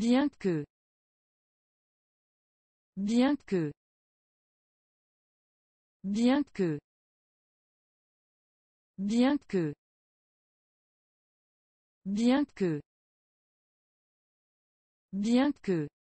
bien que bien que bien que bien que bien que bien que